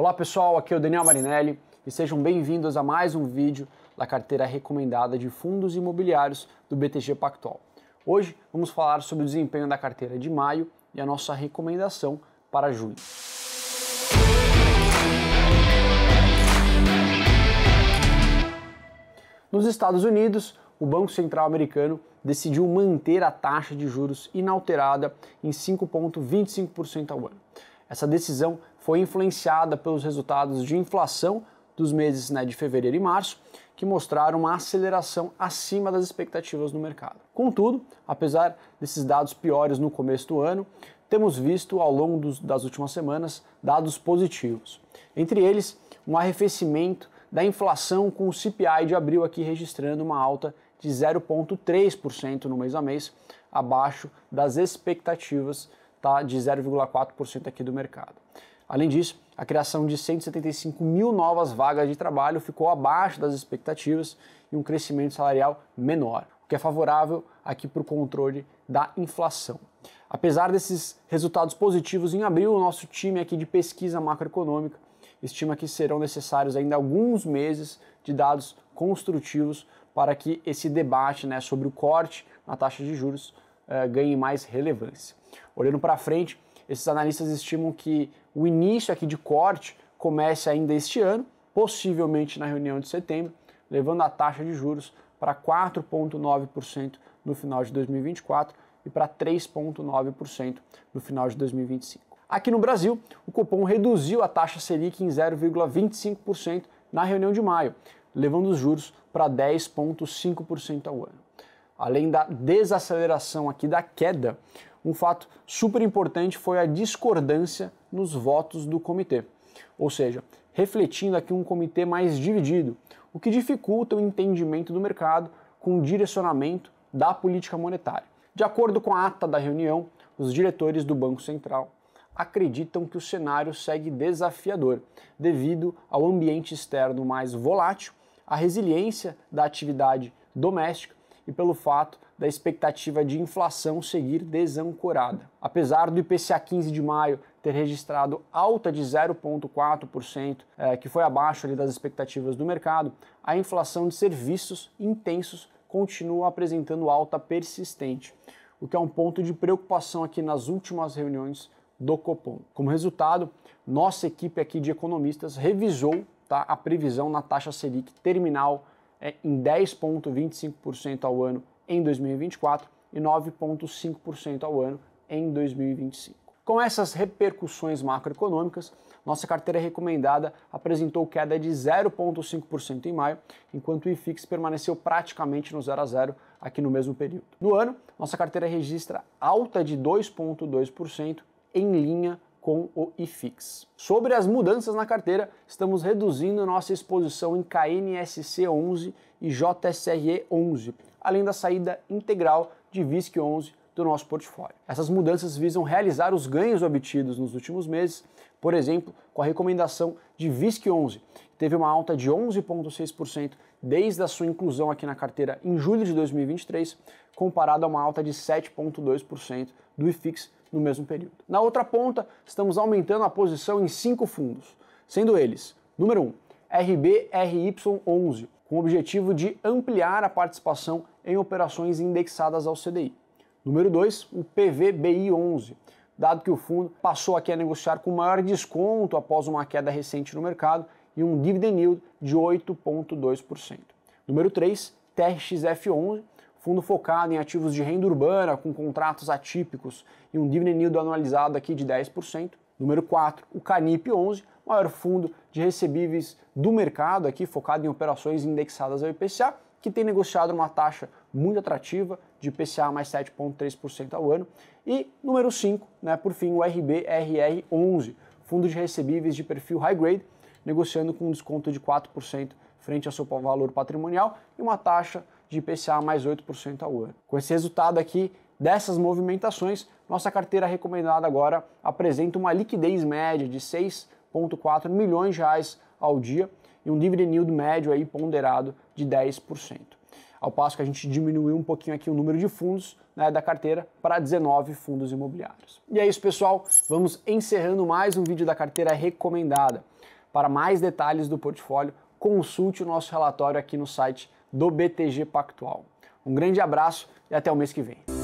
Olá pessoal, aqui é o Daniel Marinelli e sejam bem-vindos a mais um vídeo da carteira recomendada de fundos imobiliários do BTG Pactual. Hoje vamos falar sobre o desempenho da carteira de maio e a nossa recomendação para julho. Nos Estados Unidos, o Banco Central Americano decidiu manter a taxa de juros inalterada em 5,25% ao ano. Essa decisão foi influenciada pelos resultados de inflação dos meses né, de fevereiro e março, que mostraram uma aceleração acima das expectativas no mercado. Contudo, apesar desses dados piores no começo do ano, temos visto ao longo dos, das últimas semanas dados positivos. Entre eles, um arrefecimento da inflação com o CPI de abril aqui registrando uma alta de 0,3% no mês a mês, abaixo das expectativas tá, de 0,4% aqui do mercado. Além disso, a criação de 175 mil novas vagas de trabalho ficou abaixo das expectativas e um crescimento salarial menor, o que é favorável aqui para o controle da inflação. Apesar desses resultados positivos em abril, o nosso time aqui de pesquisa macroeconômica estima que serão necessários ainda alguns meses de dados construtivos para que esse debate né, sobre o corte na taxa de juros eh, ganhe mais relevância. Olhando para frente, esses analistas estimam que o início aqui de corte comece ainda este ano, possivelmente na reunião de setembro, levando a taxa de juros para 4,9% no final de 2024 e para 3,9% no final de 2025. Aqui no Brasil, o cupom reduziu a taxa Selic em 0,25% na reunião de maio, levando os juros para 10,5% ao ano. Além da desaceleração aqui da queda, um fato super importante foi a discordância nos votos do comitê, ou seja, refletindo aqui um comitê mais dividido, o que dificulta o entendimento do mercado com o direcionamento da política monetária. De acordo com a ata da reunião, os diretores do Banco Central acreditam que o cenário segue desafiador, devido ao ambiente externo mais volátil, à resiliência da atividade doméstica e pelo fato da expectativa de inflação seguir desancorada. Apesar do IPCA 15 de maio ter registrado alta de 0,4%, é, que foi abaixo das expectativas do mercado, a inflação de serviços intensos continua apresentando alta persistente, o que é um ponto de preocupação aqui nas últimas reuniões do Copom. Como resultado, nossa equipe aqui de economistas revisou tá, a previsão na taxa Selic terminal é, em 10,25% ao ano em 2024 e 9,5% ao ano em 2025. Com essas repercussões macroeconômicas, nossa carteira recomendada apresentou queda de 0,5% em maio, enquanto o IFIX permaneceu praticamente no 0 a 0 aqui no mesmo período. No ano, nossa carteira registra alta de 2,2% em linha com o IFIX. Sobre as mudanças na carteira, estamos reduzindo nossa exposição em KNSC11 e JSRE11, além da saída integral de VISC11 do nosso portfólio. Essas mudanças visam realizar os ganhos obtidos nos últimos meses, por exemplo, com a recomendação de VISC11, que teve uma alta de 11,6% desde a sua inclusão aqui na carteira em julho de 2023, comparado a uma alta de 7,2% do IFIX no mesmo período. Na outra ponta, estamos aumentando a posição em cinco fundos, sendo eles: número 1, um, RBRY11, com o objetivo de ampliar a participação em operações indexadas ao CDI. Número 2, o PVBI11, dado que o fundo passou aqui a negociar com maior desconto após uma queda recente no mercado e um dividend yield de 8,2%. Número 3, TRXF11, fundo focado em ativos de renda urbana com contratos atípicos e um dividend yield anualizado aqui de 10%. Número 4, o Canip 11, maior fundo de recebíveis do mercado aqui focado em operações indexadas ao IPCA, que tem negociado uma taxa muito atrativa de IPCA mais 7,3% ao ano. E número 5, né, por fim, o RBRR11, fundo de recebíveis de perfil high grade, negociando com um desconto de 4% frente ao seu valor patrimonial e uma taxa de IPCA mais 8% ao ano. Com esse resultado aqui dessas movimentações, nossa carteira recomendada agora apresenta uma liquidez média de 6,4 milhões de reais ao dia e um dividend yield médio aí ponderado de 10%. Ao passo que a gente diminuiu um pouquinho aqui o número de fundos né, da carteira para 19 fundos imobiliários. E é isso, pessoal. Vamos encerrando mais um vídeo da carteira recomendada. Para mais detalhes do portfólio, consulte o nosso relatório aqui no site do BTG Pactual. Um grande abraço e até o mês que vem.